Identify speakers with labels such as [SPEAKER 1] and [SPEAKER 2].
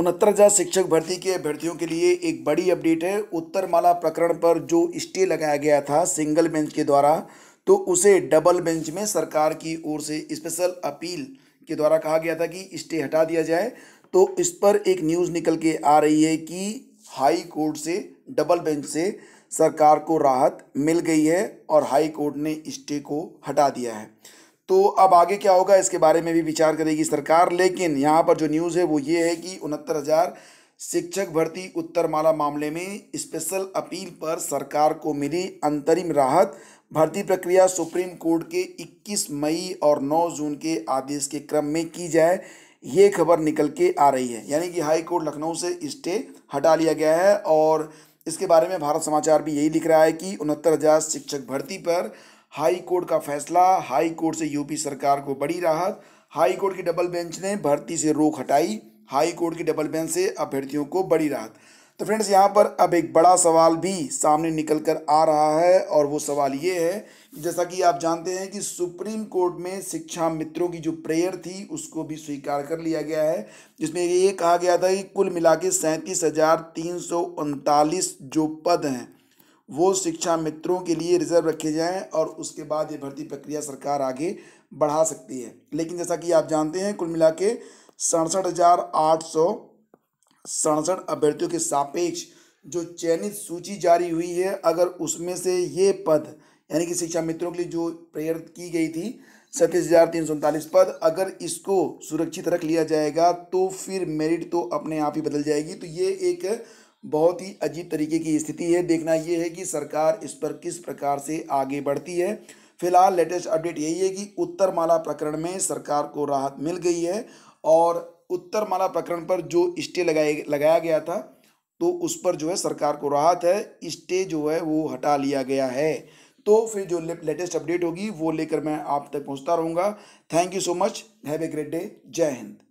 [SPEAKER 1] उनहत्तर हजार शिक्षक भर्ती के अभ्यर्थियों के लिए एक बड़ी अपडेट है उत्तर माला प्रकरण पर जो स्टे लगाया गया था सिंगल बेंच के द्वारा तो उसे डबल बेंच में सरकार की ओर से स्पेशल अपील के द्वारा कहा गया था कि स्टे हटा दिया जाए तो इस पर एक न्यूज़ निकल के आ रही है कि हाई कोर्ट से डबल बेंच से सरकार को राहत मिल गई है और हाई कोर्ट ने स्टे को हटा दिया है तो अब आगे क्या होगा इसके बारे में भी विचार करेगी सरकार लेकिन यहाँ पर जो न्यूज़ है वो ये है कि उनहत्तर हज़ार शिक्षक भर्ती उत्तर माला मामले में स्पेशल अपील पर सरकार को मिली अंतरिम राहत भर्ती प्रक्रिया सुप्रीम कोर्ट के 21 मई और 9 जून के आदेश के क्रम में की जाए ये खबर निकल के आ रही है यानी कि हाई कोर्ट लखनऊ से स्टे हटा लिया गया है और इसके बारे में भारत समाचार भी यही लिख रहा है कि उनहत्तर हज़ार शिक्षक भर्ती पर हाई कोर्ट का फैसला हाई कोर्ट से यूपी सरकार को बड़ी राहत हाई कोर्ट की डबल बेंच ने भर्ती से रोक हटाई हाई कोर्ट की डबल बेंच से अभ्यर्थियों को बड़ी राहत तो फ्रेंड्स यहाँ पर अब एक बड़ा सवाल भी सामने निकल कर आ रहा है और वो सवाल ये है जैसा कि आप जानते हैं कि सुप्रीम कोर्ट में शिक्षा मित्रों की जो प्रेयर थी उसको भी स्वीकार कर लिया गया है जिसमें ये कहा गया था कि कुल मिला के सैंतीस हज़ार तीन सौ उनतालीस जो पद हैं वो शिक्षा मित्रों के लिए रिजर्व रखे जाएं और उसके बाद ये भर्ती प्रक्रिया सरकार आगे बढ़ा सकती है लेकिन जैसा कि आप जानते हैं कुल मिला के सड़सठ हजार आठ सौ सड़सठ अभ्यर्थियों के सापेक्ष जो चयनित सूची जारी हुई है अगर उसमें से ये पद यानी कि शिक्षा मित्रों के लिए जो प्रेरित की गई थी सैंतीस हजार तीन सौ उनतालीस पद अगर इसको सुरक्षित रख लिया जाएगा तो फिर मेरिट तो अपने आप ही बदल जाएगी तो ये एक बहुत ही अजीब तरीके की स्थिति है देखना ये है कि सरकार इस पर किस प्रकार से आगे बढ़ती है फिलहाल लेटेस्ट अपडेट यही है कि उत्तरमाला प्रकरण में सरकार को राहत मिल गई है और उत्तरमाला प्रकरण पर जो स्टे लगाए लगाया गया था तो उस पर जो है सरकार को राहत है स्टे जो है वो हटा लिया गया है तो फिर जो लेटेस्ट अपडेट होगी वो लेकर मैं आप तक पहुंचता रहूँगा thank you so much have a great day जय हिंद